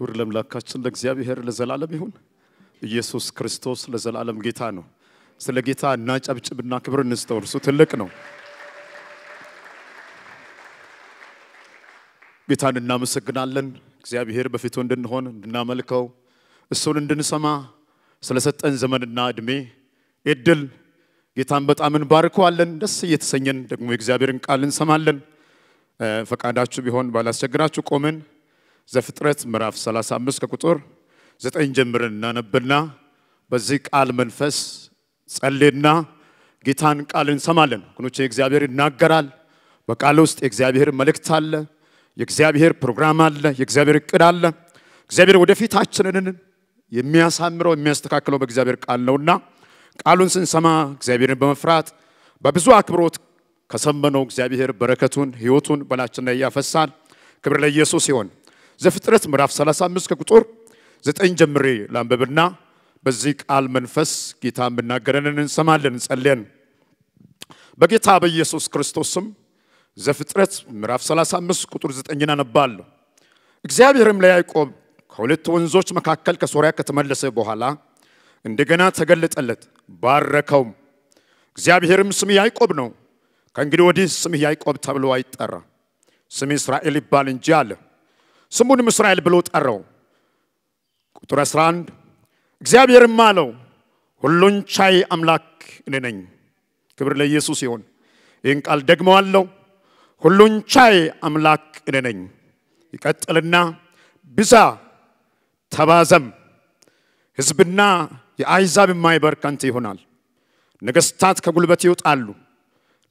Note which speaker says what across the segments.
Speaker 1: ክብር ለምላካችን ለእግዚአብሔር ለዘላለም ይሁን። ኢየሱስ ክርስቶስ ለዘላለም ጌታ ነው። ስለ ጌታ እናጨብጭብና ክብር እንስጠው። እርሱ ትልቅ ነው። ጌታን እናመሰግናለን። እግዚአብሔር በፊቱ እንድንሆን እንድናመልከው፣ እሱን እንድንሰማ ስለሰጠን ዘመንና እድሜ እድል ጌታን በጣም እንባርከዋለን። ደስ እየተሰኘን ደግሞ የእግዚአብሔርን ቃል እንሰማለን። ፈቃዳችሁ ቢሆን ባላስቸግራችሁ ቆመን ዘፍጥረት ምዕራፍ 35 ከቁጥር 9 ጀምረን እናነብና በዚህ ቃል መንፈስ ጸልይና ጌታን ቃል እንሰማለን። ወገኖቼ እግዚአብሔር ይናገራል። በቃል ውስጥ የእግዚአብሔር መልእክት አለ፣ የእግዚአብሔር ፕሮግራም አለ፣ የእግዚአብሔር እቅድ አለ። እግዚአብሔር ወደፊታችንን የሚያሳምረው የሚያስተካክለው በእግዚአብሔር ቃል ነውና ቃሉን ስንሰማ እግዚአብሔርን በመፍራት በብዙ አክብሮት ከሰመነው እግዚአብሔር በረከቱን ህይወቱን በላችን ላይ ያፈሳል። ክብር ለኢየሱስ ይሆን። ዘፍጥረት ምዕራፍ 35 ከቁጥር ዘጠኝ ጀምሬ ላንብብና በዚህ ቃል መንፈስ ጌታ የምናገረንን እንሰማለን፣ እንጸልየን። በጌታ በኢየሱስ ክርስቶስ ስም ዘፍጥረት ምዕራፍ 35 ቁጥር 9 አነባለሁ። እግዚአብሔርም ለያዕቆብ ከሁለት ወንዞች መካከል ከሶርያ ከተመለሰ በኋላ እንደገና ተገለጠለት፣ ባረከውም። እግዚአብሔርም ስምህ ያዕቆብ ነው፣ ከእንግዲህ ወዲህ ስምህ ያዕቆብ ተብሎ አይጠራ፣ ስምህ እስራኤል ይባል እንጂ አለ። ስሙንም እስራኤል ብሎ ጠራው። ቁጥር 11 እግዚአብሔርም አለው ሁሉን ቻይ አምላክ እኔ ነኝ። ክብር ለኢየሱስ ይሁን። ይህን ቃል ደግሞ አለው ሁሉን ቻይ አምላክ እኔ ነኝ። ይቀጥልና ብዛ፣ ተባዘም፣ ህዝብና የአሕዛብ የማይበር ካንተ ይሆናል። ነገስታት ከጉልበት ይወጣሉ።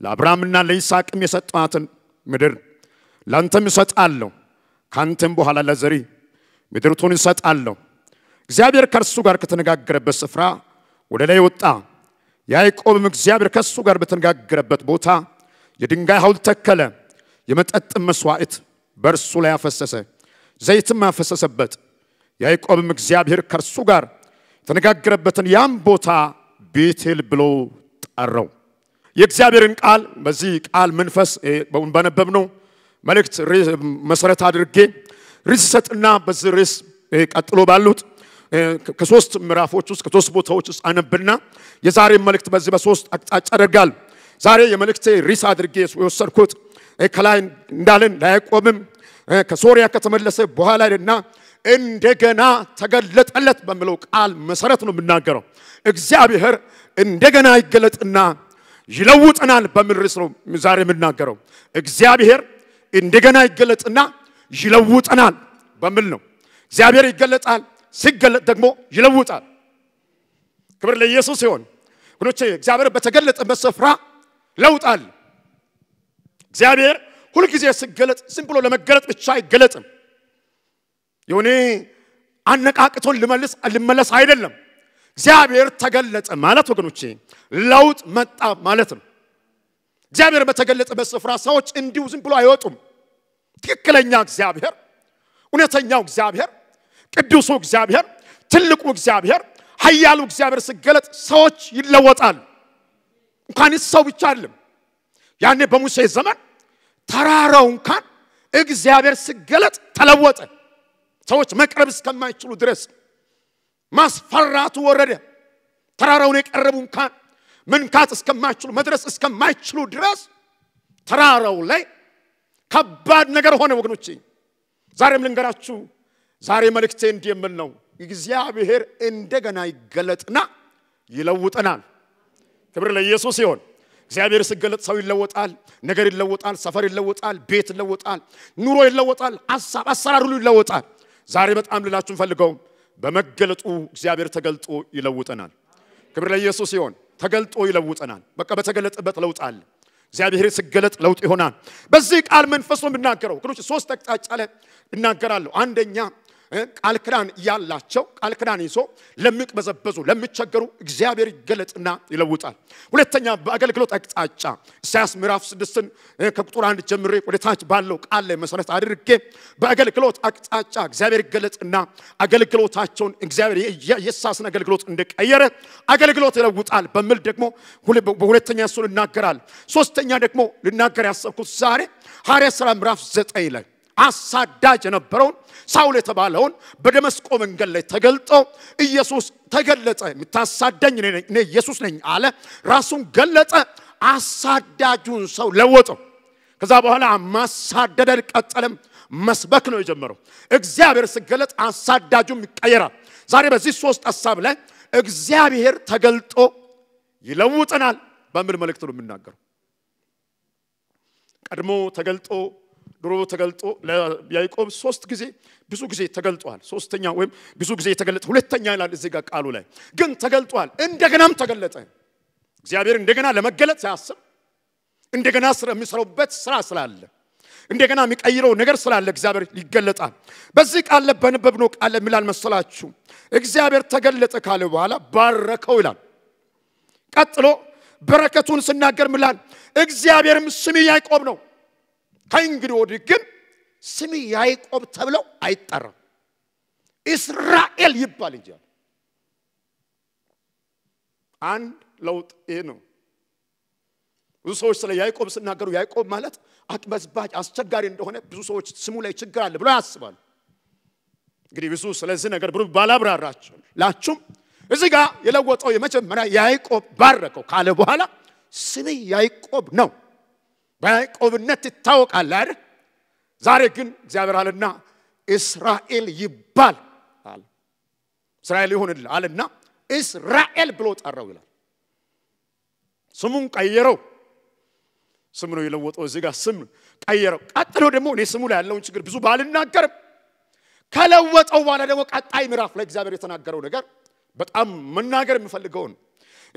Speaker 1: ለአብርሃምና ለይስሐቅም የሰጠኋትን ምድር ላንተም እሰጣለሁ ካንተም በኋላ ለዘሪ ምድርቱን እሰጣለሁ። እግዚአብሔር ከእርሱ ጋር ከተነጋገረበት ስፍራ ወደ ላይ ወጣ። ያዕቆብም እግዚአብሔር ከእሱ ጋር በተነጋገረበት ቦታ የድንጋይ ሐውልት ተከለ። የመጠጥም መስዋዕት በእርሱ ላይ አፈሰሰ፣ ዘይትም አፈሰሰበት። ያዕቆብም እግዚአብሔር ከእርሱ ጋር የተነጋገረበትን ያም ቦታ ቤቴል ብሎ ጠራው። የእግዚአብሔርን ቃል በዚህ ቃል መንፈስ ባነበብነው መልእክት መሰረት አድርጌ ርዕስ ሰጥና በዚህ ርዕስ ቀጥሎ ባሉት ከሶስት ምዕራፎች ውስጥ ከሶስት ቦታዎች ውስጥ አነብና የዛሬ መልእክት በዚህ በሶስት አቅጣጫ አደርጋል። ዛሬ የመልእክቴ ርዕስ አድርጌ የወሰድኩት ከላይ እንዳለን ላያዕቆብም ከሶሪያ ከተመለሰ በኋላ እና እንደገና ተገለጠለት በሚለው ቃል መሰረት ነው የምናገረው። እግዚአብሔር እንደገና ይገለጥና ይለውጠናል በሚል ርዕስ ነው ዛሬ የምናገረው። እግዚአብሔር እንደገና ይገለጽና ይለውጠናል በሚል ነው። እግዚአብሔር ይገለጻል፣ ሲገለጥ ደግሞ ይለውጣል። ክብር ለኢየሱስ ይሆን። ወገኖቼ እግዚአብሔር በተገለጠበት ስፍራ ለውጣል። እግዚአብሔር ሁልጊዜ ሲገለጥ ዝም ብሎ ለመገለጥ ብቻ አይገለጥም። የሆነ አነቃቅቶን ልመልስ ልመለስ አይደለም። እግዚአብሔር ተገለጠ ማለት ወገኖቼ ለውጥ መጣ ማለት ነው። እግዚአብሔር በተገለጠበት ስፍራ ሰዎች እንዲሁ ዝም ብሎ አይወጡም። ትክክለኛ እግዚአብሔር፣ እውነተኛው እግዚአብሔር፣ ቅዱሱ እግዚአብሔር፣ ትልቁ እግዚአብሔር፣ ሀያሉ እግዚአብሔር ስገለጥ ሰዎች ይለወጣል። እንኳን ሰው ብቻ አለም። ያኔ በሙሴ ዘመን ተራራው እንኳን እግዚአብሔር ስገለጥ ተለወጠ። ሰዎች መቅረብ እስከማይችሉ ድረስ ማስፈራቱ ወረደ። ተራራውን የቀረቡ እንኳን መንካት እስከማይችሉ መድረስ እስከማይችሉ ድረስ ተራራው ላይ ከባድ ነገር ሆነ ወገኖቼ። ዛሬም ልንገራችሁ፣ ዛሬ መልእክቴ እንዲህ የምል ነው፣ እግዚአብሔር እንደገና ይገለጥና ይለውጠናል። ክብር ለኢየሱስ ይሆን። እግዚአብሔር ሲገለጥ ሰው ይለወጣል፣ ነገር ይለወጣል፣ ሰፈር ይለወጣል፣ ቤት ይለወጣል፣ ኑሮ ይለወጣል፣ ሀሳብ አሰራር ሁሉ ይለወጣል። ዛሬ በጣም ልላችሁ ፈልገው በመገለጡ እግዚአብሔር ተገልጦ ይለውጠናል። ክብር ለኢየሱስ ይሆን። ተገልጦ ይለውጠናል። በቃ በተገለጠበት ለውጥ አለ። እግዚአብሔር ስገለጥ ለውጥ ይሆናል። በዚህ ቃል መንፈስ ነው የምናገረው። ሶስት አቅጣጫ ላይ እናገራለሁ። አንደኛ ቃል ክዳን ያላቸው ቃል ክዳን ይዞ ለሚቅበዘበዙ ለሚቸገሩ እግዚአብሔር ይገለጥና ይለውጣል። ሁለተኛ በአገልግሎት አቅጣጫ ኢሳያስ ምዕራፍ ስድስትን ከቁጥር አንድ ጀምሬ ወደ ታች ባለው ቃል ላይ መሰረት አድርጌ በአገልግሎት አቅጣጫ እግዚአብሔር ይገለጥና አገልግሎታቸውን እግዚአብሔር የኢሳስን አገልግሎት እንደቀየረ አገልግሎት ይለውጣል በሚል ደግሞ በሁለተኛ እሱ ይናገራል። ሶስተኛ ደግሞ ልናገር ያሰብኩት ዛሬ ሐዋርያ ሥራ ምዕራፍ ዘጠኝ ላይ አሳዳጅ የነበረውን ሳውል የተባለውን በደመስቆ መንገድ ላይ ተገልጦ ኢየሱስ ተገለጸ። የምታሳዳኝ እኔ ኢየሱስ ነኝ አለ። ራሱን ገለጸ። አሳዳጁን ሰው ለወጠው። ከዛ በኋላ ማሳደድ ቀጠለም። መስበክ ነው የጀመረው። እግዚአብሔር ሲገለጽ አሳዳጁም ይቀየራል። ዛሬ በዚህ ሶስት ሀሳብ ላይ እግዚአብሔር ተገልጦ ይለውጠናል በሚል መልእክት ነው የምናገረው። ቀድሞ ተገልጦ ድሮ ተገልጦ ለያዕቆብ ሶስት ጊዜ ብዙ ጊዜ ተገልጧል። ሶስተኛ ወይም ብዙ ጊዜ የተገለጠ ሁለተኛ ይላል እዚህ ጋር ቃሉ ላይ ግን ተገልጧል። እንደገናም ተገለጠ። እግዚአብሔር እንደገና ለመገለጥ ሲያስብ እንደገና የሚሰራበት ስራ ስላለ እንደገና የሚቀይረው ነገር ስላለ እግዚአብሔር ይገለጣል። በዚህ ቃል ለበንበብ ነው ቃል የሚላል መሰላችሁ? እግዚአብሔር ተገለጠ ካለ በኋላ ባረከው ይላል። ቀጥሎ በረከቱን ስናገር ምላል እግዚአብሔርም ስሙ ያዕቆብ ነው ከእንግዲህ ወዲህ ግን ስሚ ያዕቆብ ተብለው አይጠራም፣ እስራኤል ይባል እንጂ አንድ ለውጥ ይህ ነው። ብዙ ሰዎች ስለ ያዕቆብ ስናገሩ ያዕቆብ ማለት አጥበዝባጅ አስቸጋሪ እንደሆነ ብዙ ሰዎች ስሙ ላይ ችግር አለ ብሎ ያስባሉ። እንግዲህ ብዙ ስለዚህ ነገር ብሩ ባላብራራቸው ላችሁም እዚህ ጋር የለወጠው የመጀመሪያ ያዕቆብ ባረከው ካለ በኋላ ስሜ ያዕቆብ ነው በያዕቆብነት ትታወቃለህ አይደል? ዛሬ ግን እግዚአብሔር አለና እስራኤል ይባል አለ። እስራኤል ይሁንል አለና እስራኤል ብሎ ጠራው ይላል። ስሙን ቀየረው። ስም ነው የለወጠው። እዚህ ጋር ስም ቀየረው። ቀጥሎ ደግሞ እኔ ስሙ ላይ ያለውን ችግር ብዙ ባልናገርም ከለወጠው በኋላ ደግሞ ቀጣይ ምዕራፍ ላይ እግዚአብሔር የተናገረው ነገር በጣም መናገር የምፈልገውን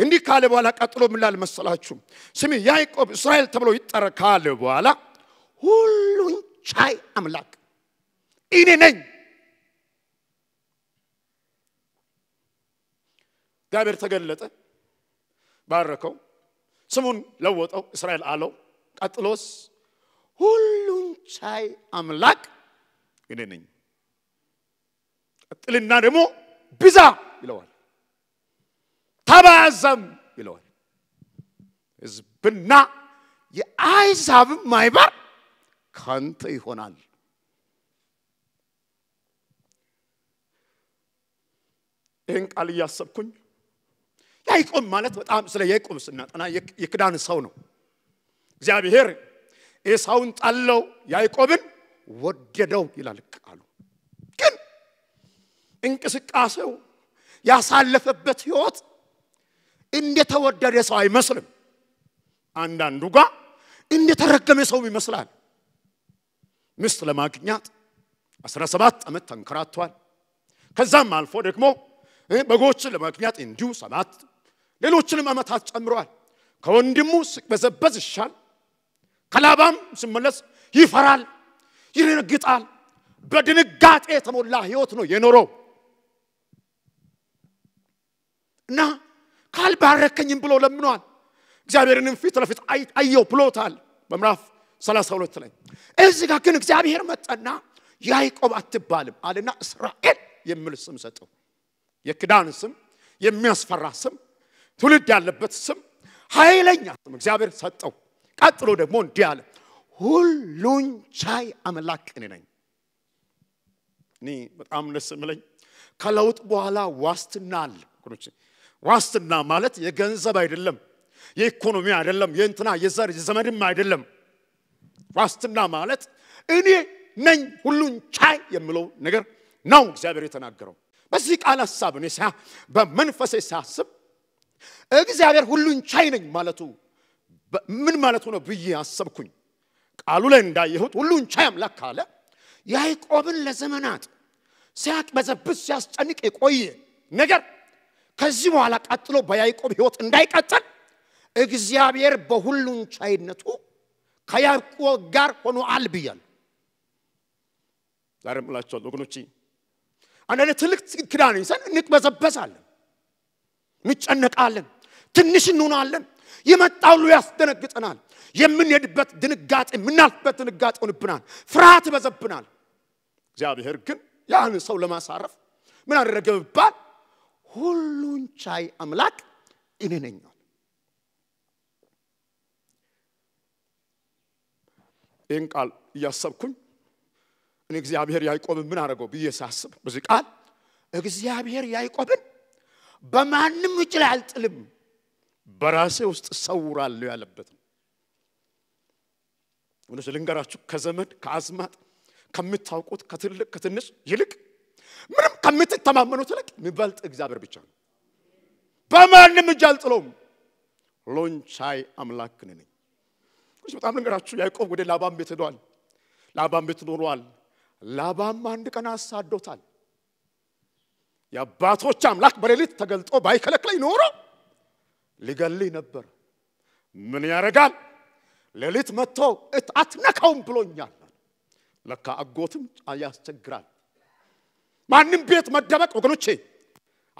Speaker 1: እንዲህ ካለ በኋላ ቀጥሎ ምን ላል መሰላችሁ? ስሚ ያዕቆብ እስራኤል ተብሎ ይጠረ ካለ በኋላ ሁሉን ቻይ አምላክ እኔ ነኝ። እግዚአብሔር ተገለጠ፣ ባረከው፣ ስሙን ለወጠው፣ እስራኤል አለው። ቀጥሎስ ሁሉን ቻይ አምላክ እኔ ነኝ። ቀጥልና ደግሞ ብዛ ይለዋል። ተባዘም ይለዋል። ህዝብና የአይዛብ ማይበር ከንተ ይሆናል። ይህን ቃል እያሰብኩኝ ያይቆም ማለት በጣም ስለ ያዕቆብ ስናጠና የክዳን ሰው ነው። እግዚአብሔር ኤሳውን ጣለው፣ ያይቆብን ወደደው ይላል ቃሉ። ግን እንቅስቃሴው ያሳለፈበት ህይወት እንደተወደደ ሰው አይመስልም። አንዳንዱ ጋ እንደተረገመ ሰው ይመስላል። ሚስት ለማግኛት 17 ዓመት ተንከራቷል። ከዛም አልፎ ደግሞ በጎችን ለማግኛት እንዲሁ ሰባት ሌሎችንም ዓመታት ጨምረዋል። ከወንድሙ ሲቅበዘበዝ ይሻል፣ ከላባም ሲመለስ ይፈራል፣ ይደነግጣል። በድንጋጤ የተሞላ ህይወት ነው የኖረው እና ካልባረከኝም ብሎ ለምኗል። እግዚአብሔርንም ፊት ለፊት አየው ብሎታል በምዕራፍ 32 ላይ። እዚህ ጋር ግን እግዚአብሔር መጠና ያዕቆብ አትባልም አለና እስራኤል የሚል ስም ሰጠው። የክዳን ስም፣ የሚያስፈራ ስም፣ ትውልድ ያለበት ስም፣ ኃይለኛ ስም እግዚአብሔር ሰጠው። ቀጥሎ ደግሞ እንዲህ አለ፣ ሁሉን ቻይ አምላክ እኔ ነኝ። እኔ በጣም ደስ የምለኝ ከለውጥ በኋላ ዋስትና አለ ዋስትና ማለት የገንዘብ አይደለም፣ የኢኮኖሚ አይደለም፣ የእንትና የዘር የዘመድም አይደለም። ዋስትና ማለት እኔ ነኝ ሁሉን ቻይ የምለው ነገር ነው እግዚአብሔር የተናገረው። በዚህ ቃል ሀሳብ እኔ በመንፈሴ ሳስብ እግዚአብሔር ሁሉን ቻይ ነኝ ማለቱ ምን ማለቱ ነው ብዬ አሰብኩኝ። ቃሉ ላይ እንዳየሁት ሁሉን ቻይ አምላክ ካለ ያዕቆብን ለዘመናት ሲያቅበዘብስ ሲያስጨንቅ የቆየ ነገር ከዚህ በኋላ ቀጥሎ በያይቆብ ህይወት እንዳይቀጥል እግዚአብሔር በሁሉን ቻይነቱ ከያዕቆብ ጋር ሆኖአል ብያል ዛሬም እላቸዋለሁ ወገኖቼ፣ አንዳንድ ትልቅ ክዳን ይዘን እንቅበዘበዛለን፣ እንጨነቃለን፣ ትንሽ እንሆናለን። ይመጣሉ ያስደነግጠናል። የምንሄድበት ድንጋጤ፣ የምናልፍበት ድንጋጤ ሆንብናል። ፍርሃት ይበዘብናል። እግዚአብሔር ግን ያን ሰው ለማሳረፍ ምን አደረገ ብባል ሁሉን ቻይ አምላክ እኔ ነኝ። ይህን ቃል እያሰብኩኝ እኔ እግዚአብሔር ያይቆብን ምን አደረገው ብዬ ሳስብ ብዙ ቃል እግዚአብሔር ያይቆብን በማንም ውጭ ላይ አልጥልም፣ በራሴ ውስጥ ሰውራለሁ ያለበት ነው። ልንገራችሁ ከዘመድ ከአዝማት ከምታውቁት ከትልቅ ከትንሽ ይልቅ ምንም ከምትተማመኑት ይልቅ የሚበልጥ እግዚአብሔር ብቻ ነው። በማንም እጅ አልጥለውም። ሎንቻይ አምላክ ነኝ። በጣም ልንገራችሁ፣ ያዕቆብ ወደ ላባም ቤት ሄዷል። ላባም ቤት ኖሯል። ላባም አንድ ቀን አሳዶታል። የአባቶች አምላክ በሌሊት ተገልጦ ባይከለክለኝ ኖሮ ሊገልኝ ነበር። ምን ያደርጋል? ሌሊት መጥቶ አትነካውም ብሎኛል። ለካ አጎትም ያስቸግራል። ማንም ቤት መደበቅ ወገኖቼ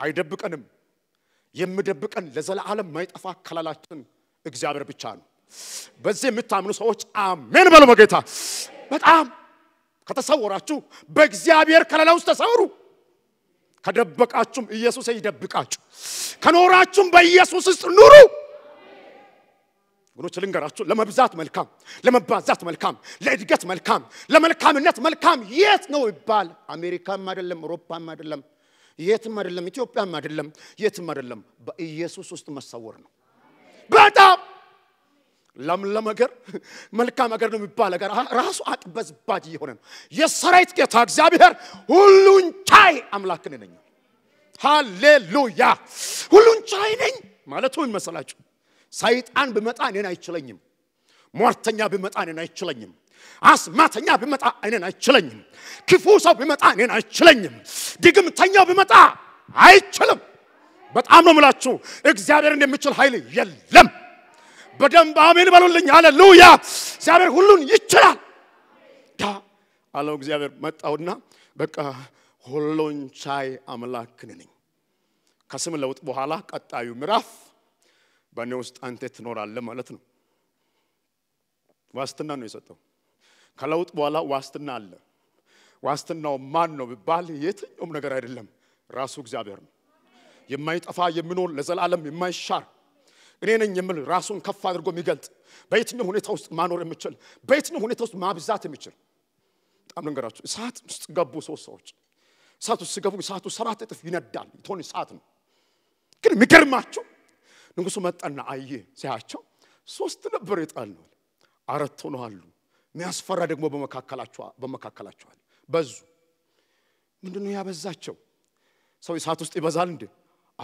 Speaker 1: አይደብቀንም። የምደብቀን ለዘላለም ማይጠፋ ከላላችን እግዚአብሔር ብቻ ነው። በዚህ የምታምኑ ሰዎች አሜን በሉ። በጌታ በጣም ከተሰወራችሁ በእግዚአብሔር ከለላ ውስጥ ተሰውሩ። ከደበቃችሁም ኢየሱስ ይደብቃችሁ። ከኖራችሁም በኢየሱስ ውስጥ ኑሩ። ወገኖች ልንገራችሁ፣ ለመብዛት መልካም፣ ለመባዛት መልካም፣ ለእድገት መልካም፣ ለመልካምነት መልካም የት ነው ይባል? አሜሪካም አይደለም፣ አውሮፓም አይደለም፣ የትም አይደለም፣ ኢትዮጵያም አይደለም፣ የትም አይደለም፣ በኢየሱስ ውስጥ መሰወር ነው። በጣም ለምለም ሀገር መልካም ሀገር ነው የሚባል ሀገር ራሱ አቅበዝባጅ እየሆነ ነው። የሰራዊት ጌታ እግዚአብሔር ሁሉን ቻይ አምላክን ነኝ። ሃሌሉያ! ሁሉን ቻይ ነኝ ማለቱ ምን መሰላችሁ? ሰይጣን ብመጣ እኔን አይችለኝም። ሟርተኛ ብመጣ እኔን አይችለኝም። አስማተኛ ብመጣ እኔን አይችለኝም። ክፉ ሰው ብመጣ እኔን አይችለኝም። ድግምተኛው ብመጣ አይችልም። በጣም ነው ምላችሁ፣ እግዚአብሔርን የሚችል ኃይል የለም። በደንብ አሜን በሉልኝ። ሃሌሉያ! እግዚአብሔር ሁሉን ይችላል። ዳ አለው እግዚአብሔር መጣውና በቃ ሁሉን ቻይ አምላክ ነኝ። ከስም ለውጥ በኋላ ቀጣዩ ምዕራፍ በእኔ ውስጥ አንተ ትኖራለህ ማለት ነው። ዋስትና ነው የሰጠው። ከለውጥ በኋላ ዋስትና አለ። ዋስትናው ማን ነው ቢባል የትኛውም ነገር አይደለም፣ ራሱ እግዚአብሔር ነው። የማይጠፋ የሚኖር ለዘላለም የማይሻር እኔ ነኝ የምል ራሱን ከፍ አድርጎ የሚገልጥ በየትኛው ሁኔታ ውስጥ ማኖር የሚችል በየትኛው ሁኔታ ውስጥ ማብዛት የሚችል በጣም ነገራቸው እሳት ውስጥ ገቡ ሶስት ሰዎች። እሳት ውስጥ ሲገቡ እሳቱ ሰራት እጥፍ ይነዳል። ቶን እሳት ነው። ግን የሚገርማቸው ንጉሱ መጣና አየ ሲያቸው ሶስት ነበር የጣልነው አራት ሆነው አሉ የሚያስፈራ ደግሞ በመካከላቸው አለ በዙ ምንድነው ያበዛቸው ሰው እሳት ውስጥ ይበዛል እንዴ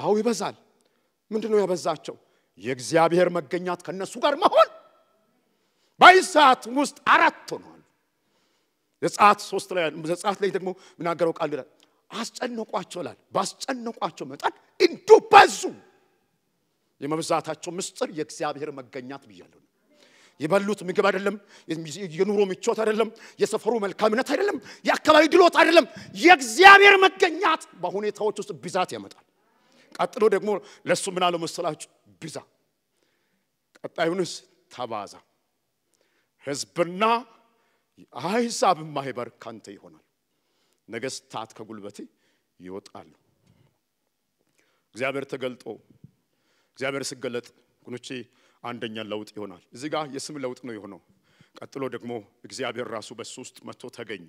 Speaker 1: አዎ ይበዛል ምንድነው ያበዛቸው የእግዚአብሔር መገኛት ከነሱ ጋር መሆን በዚህ ውስጥ አራት ሆነዋል ዘጸአት ሶስት ላይ ዘጸአት ላይ ደግሞ ምናገረው ቃል ይላል አስጨነቋቸው ይላል ባስጨነቋቸው መጠን እንዲሁ በዙ የመብዛታቸው ምስጢር የእግዚአብሔር መገኛት ብያለሁ። የበሉት ምግብ አይደለም፣ የኑሮ ምቾት አይደለም፣ የሰፈሩ መልካምነት አይደለም፣ የአካባቢ ድሎት አይደለም። የእግዚአብሔር መገኛት በሁኔታዎች ውስጥ ብዛት ያመጣል። ቀጥሎ ደግሞ ለእሱ ምን አለው መሰላችሁ? ብዛ። ቀጣዩንስ ተባዛ፣ ህዝብና አሕዛብ ማህበር ካንተ ይሆናል፣ ነገስታት ከጉልበቴ ይወጣሉ። እግዚአብሔር ተገልጦ እግዚአብሔር ስገለጥ ወገኖቼ አንደኛ ለውጥ ይሆናል። እዚህ ጋር የስም ለውጥ ነው የሆነው። ቀጥሎ ደግሞ እግዚአብሔር ራሱ በሱ ውስጥ መጥቶ ተገኘ።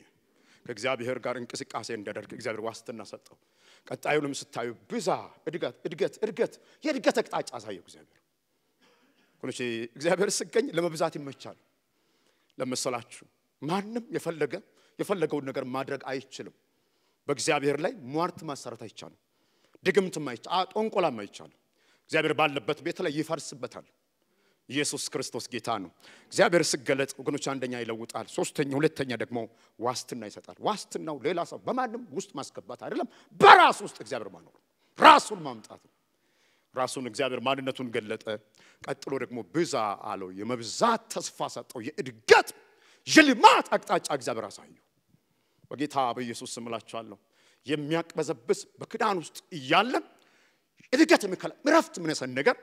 Speaker 1: ከእግዚአብሔር ጋር እንቅስቃሴ እንዲያደርግ እግዚአብሔር ዋስትና ሰጠው። ቀጣዩንም ስታዩ ብዛ፣ እድገት፣ እድገት፣ እድገት፣ የእድገት አቅጣጫ አሳየው እግዚአብሔር። ወገኖቼ እግዚአብሔር ስገኝ ለመብዛት ይመቻል። ለመሰላችሁ ማንም የፈለገ የፈለገውን ነገር ማድረግ አይችልም። በእግዚአብሔር ላይ ሟርት ማሰረት አይቻልም። ድግምትም አይቻልም። ጦንቆላም አይቻልም። እግዚአብሔር ባለበት ቤት ላይ ይፈርስበታል። ኢየሱስ ክርስቶስ ጌታ ነው። እግዚአብሔር ስገለጽ ወገኖች አንደኛ ይለውጣል፣ ሶስተኛ ሁለተኛ ደግሞ ዋስትና ይሰጣል። ዋስትናው ሌላ ሰው በማንም ውስጥ ማስገባት አይደለም፣ በራስ ውስጥ እግዚአብሔር ማኖር ራሱን ማምጣት ነው። ራሱን እግዚአብሔር ማንነቱን ገለጠ። ቀጥሎ ደግሞ ብዛ አለው፣ የመብዛት ተስፋ ሰጠው፣ የእድገት የልማት አቅጣጫ እግዚአብሔር አሳየው። በጌታ በኢየሱስ ስምላቸዋለሁ የሚያቅበዘብስ በክዳን ውስጥ እያለን እድገት እረፍት ምነሰን ነገር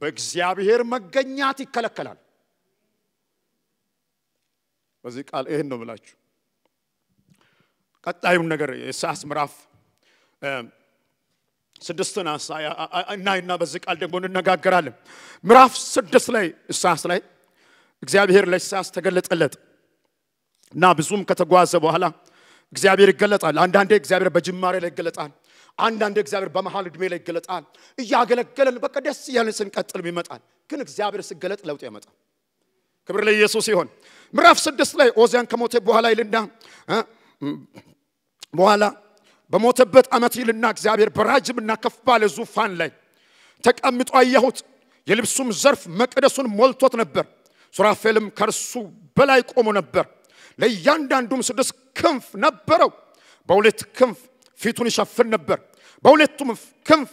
Speaker 1: በእግዚአብሔር መገኛት ይከለከላል። በዚህ ቃል ይህን ነው ብላችሁ ቀጣዩን ነገር የኢሳያስ ምራፍ ስድስትን እናይና በዚህ ቃል ደግሞ እንነጋገራለን። ምራፍ ስድስት ላይ እሳስ ላይ እግዚአብሔር ለእሳስ ተገለጠለት እና ብዙም ከተጓዘ በኋላ እግዚአብሔር ይገለጣል። አንዳንዴ እግዚአብሔር በጅማሬ ላይ ይገለጣል። አንዳንድ እግዚአብሔር በመሃል እድሜ ላይ ይገለጣል። እያገለገለን በቃ ደስ እያለን ስንቀጥልም ይመጣል። ግን እግዚአብሔር ስገለጥ ለውጥ ያመጣል። ክብር ለኢየሱስ ይሆን። ምዕራፍ ስድስት ላይ ኦዚያን ከሞተ በኋላ ይልና በኋላ በሞተበት ዓመት ይልና እግዚአብሔር በራጅምና ከፍ ባለ ዙፋን ላይ ተቀምጦ አየሁት። የልብሱም ዘርፍ መቅደሱን ሞልቶት ነበር። ሱራፌልም ከእርሱ በላይ ቆሞ ነበር። ለእያንዳንዱም ስድስት ክንፍ ነበረው። በሁለት ክንፍ ፊቱን ይሸፍን ነበር። በሁለቱም ክንፍ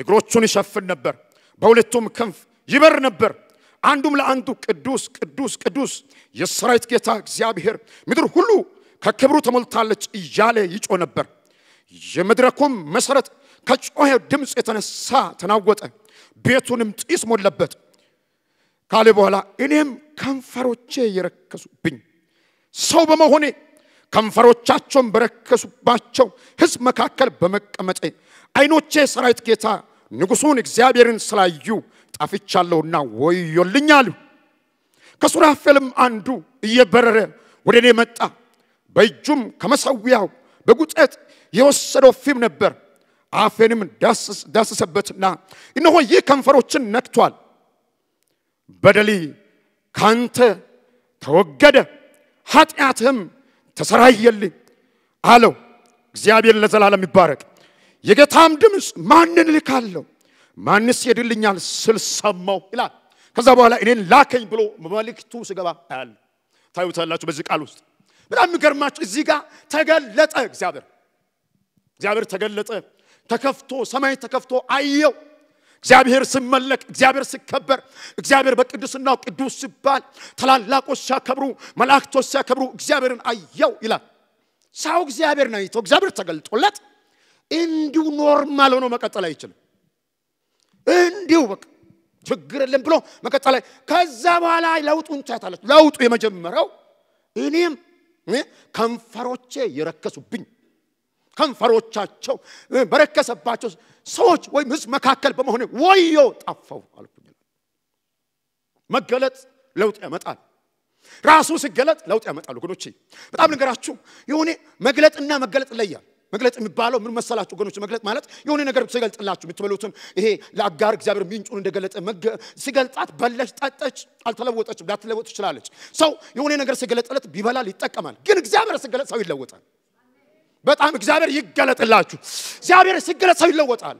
Speaker 1: እግሮቹን ይሸፍን ነበር፣ በሁለቱም ክንፍ ይበር ነበር። አንዱም ለአንዱ ቅዱስ ቅዱስ ቅዱስ የሰራዊት ጌታ እግዚአብሔር ምድር ሁሉ ከክብሩ ተሞልታለች እያለ ይጮ ነበር። የመድረኩም መሰረት ከጮኸ ድምፅ የተነሳ ተናወጠ፣ ቤቱንም ጢስ ሞለበት ካለ በኋላ እኔም ከንፈሮቼ የረከሱብኝ ሰው በመሆኔ ከንፈሮቻቸውን በረከሱባቸው ሕዝብ መካከል በመቀመጤ አይኖቼ የሰራዊት ጌታ ንጉሡን እግዚአብሔርን ስላዩ ጠፍቻለሁና ወዮልኝ አሉ። ከሱራፌልም አንዱ እየበረረ ወደ እኔ መጣ። በእጁም ከመሰዊያው በጉጠት የወሰደው ፊም ነበር። አፌንም ዳሰሰበትና እነሆ ይህ ከንፈሮችን ነክቷል፣ በደሊ ካንተ ተወገደ፣ ኃጢአትህም ተሰራየልኝ አለው። እግዚአብሔር ለዘላለም ይባረክ። የጌታም ድምፅ ማንን ልካለሁ ማንስ ሄድልኛል ስል ሰማው ይላል። ከዛ በኋላ እኔን ላከኝ ብሎ መልክቱ ስገባ አያለ ታዩታላችሁ። በዚህ ቃል ውስጥ በጣም የሚገርማችሁ እዚህ ጋር ተገለጠ እግዚአብሔር እግዚአብሔር ተገለጠ፣ ተከፍቶ ሰማይ ተከፍቶ አየው። እግዚአብሔር ስመለክ፣ እግዚአብሔር ሲከበር፣ እግዚአብሔር በቅድስናው ቅዱስ ሲባል፣ ተላላቆች ሲያከብሩ፣ መላእክቶች ሲያከብሩ እግዚአብሔርን አየው ይላል። ሰው እግዚአብሔር ነው አይቶ እግዚአብሔር ተገልጦለት እንዲሁ ኖርማል ሆኖ መቀጠል አይችልም። እንዲሁ በቃ ችግር የለም ብሎ መቀጠል ላይ ከዛ በኋላ ለውጡ ታያታለች። ለውጡ የመጀመሪያው እኔም ከንፈሮቼ የረከሱብኝ ከንፈሮቻቸው በረከሰባቸው ሰዎች ወይም ህዝብ መካከል በመሆን ወዮ ጠፋው አልኩኝ። መገለጥ ለውጥ ያመጣል። ራሱ ሲገለጥ ለውጥ ያመጣል። ወገኖቼ በጣም ነገራችሁ የሆነ መግለጥና መገለጥ ይለያል። መግለጥ የሚባለው ምን መሰላችሁ ወገኖች? መግለጥ ማለት የሆነ ነገር ሲገልጥላችሁ የምትበሉትን ይሄ ለአጋር እግዚአብሔር ምንጩን እንደገለጠ ሲገልጣት በለች፣ ጠጠች፣ አልተለወጠችም። ላትለወጥ ትችላለች። ሰው የሆነ ነገር ሲገለጥለት ቢበላል ይጠቀማል። ግን እግዚአብሔር ሲገለጥ ሰው ይለወጣል። በጣም እግዚአብሔር ይገለጥላችሁ። እግዚአብሔር ሲገለጥ ሰው ይለወጣል።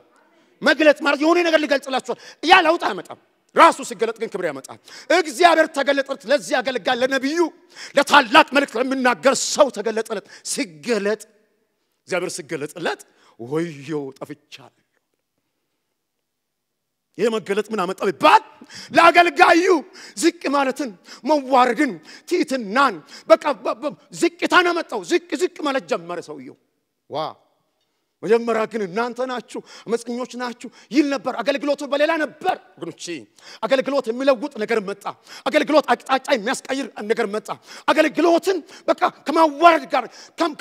Speaker 1: መግለጥ ማለት የሆነ ነገር ሊገልጽላችኋል። ያ ለውጥ አይመጣም። ራሱ ሲገለጥ ግን ክብር ያመጣል። እግዚአብሔር ተገለጠለት፣ ለዚህ ያገለጋል። ለነቢዩ ለታላቅ መልእክት ለሚናገር ሰው ተገለጠለት። ሲገለጥ እግዚአብሔር ሲገለጥለት ወዮ ጠፍቻለሁ ይሄ መገለጥ ምን አመጣ ቢባል ለአገልጋዩ ዝቅ ማለትን፣ መዋረድን፣ ቲትናን በቃ ዝቅታን አመጣው። ዝቅ ዝቅ ማለት ጀመረ ሰውየው። ዋ መጀመሪያ ግን እናንተ ናችሁ አመፀኞች ናችሁ ይል ነበር። አገልግሎቱ በሌላ ነበር ወገኖቼ። አገልግሎት የሚለውጥ ነገር መጣ። አገልግሎት አቅጣጫ የሚያስቀይር ነገር መጣ። አገልግሎትን በቃ ከማዋረድ ጋር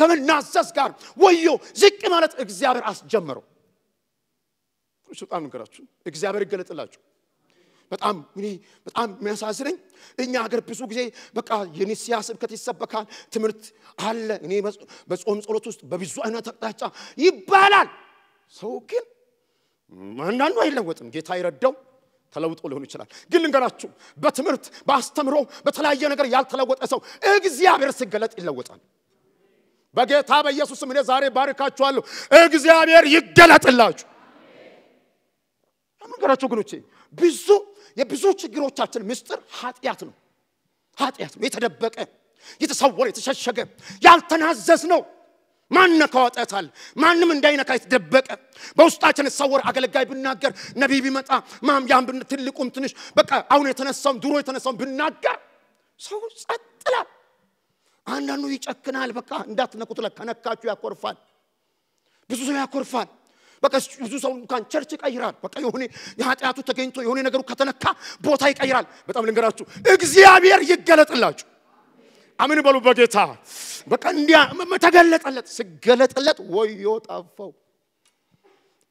Speaker 1: ከመናዘዝ ጋር ወዮ ዝቅ ማለት እግዚአብሔር አስጀመረው። በጣም ነገራችሁ እግዚአብሔር ይገለጥላችሁ። በጣም እኔ በጣም የሚያሳዝነኝ እኛ ሀገር ብዙ ጊዜ በቃ የኒስያ ስብከት ይሰበካል፣ ትምህርት አለ። እኔ በጾም ጸሎት ውስጥ በብዙ አይነት አቅጣጫ ይባላል። ሰው ግን አንዳንዱ አይለወጥም። ጌታ ይረዳው ተለውጦ ሊሆን ይችላል። ግን ልንገራችሁ፣ በትምህርት በአስተምሮ በተለያየ ነገር ያልተለወጠ ሰው እግዚአብሔር ሲገለጥ ይለወጣል። በጌታ በኢየሱስም እኔ ዛሬ ባርካችኋለሁ። እግዚአብሔር ይገለጥላችሁ። ምንገራቸው ግኖቼ ብዙ የብዙ ችግሮቻችን ምስጢር ኃጢአት ነው። ኃጢአት ነው የተደበቀ የተሰወረ የተሸሸገ ያልተናዘዝ ነው። ማን ነካው አውጥታል? ማንም እንዳይነካ የተደበቀ በውስጣችን የተሰወረ አገልጋይ ብናገር፣ ነቢይ ቢመጣ ማም ያን ትልቁም ትንሽ በቃ አሁን የተነሳውም ድሮ የተነሳውም ብናገር ሰው ጸጥላል። አንዳንዱ ይጨክናል። በቃ እንዳትነኩት፣ ለከነካችሁ ያኮርፋል። ብዙ ሰው ያኮርፋል። በቃ ብዙ ሰው እንኳን ቸርች ይቀይራል። በቃ የሆነ የኃጢአቱ ተገኝቶ የሆነ ነገሩ ከተነካ ቦታ ይቀይራል። በጣም ልንገራችሁ፣ እግዚአብሔር ይገለጥላችሁ። አምን በሉ በጌታ በቃ እንዲያ ተገለጠለት። ወዮ ጠፋው፣